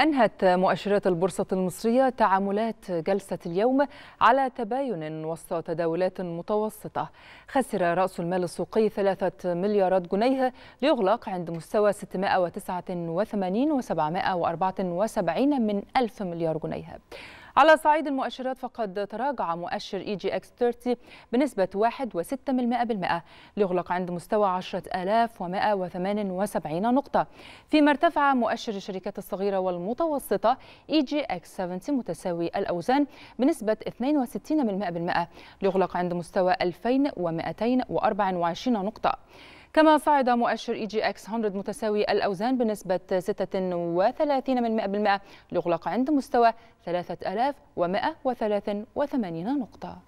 أنهت مؤشرات البورصة المصرية تعاملات جلسة اليوم على تباين وسط تداولات متوسطة خسر رأس المال السوقي ثلاثة مليارات جنيه ليغلق عند مستوى 689 و774 من ألف مليار جنيه على صعيد المؤشرات فقد تراجع مؤشر اي جي اكس 30 بنسبة 1.6% ليغلق عند مستوى 10178 نقطة فيما ارتفع مؤشر الشركات الصغيرة والمتوسطة اي جي اكس 70 متساوي الأوزان بنسبة 62% ليغلق عند مستوى 2224 نقطة كما صعد مؤشر اي جي اكس 100 متساوي الأوزان بنسبة 36 من 100% ليغلق عند مستوى 3183 نقطة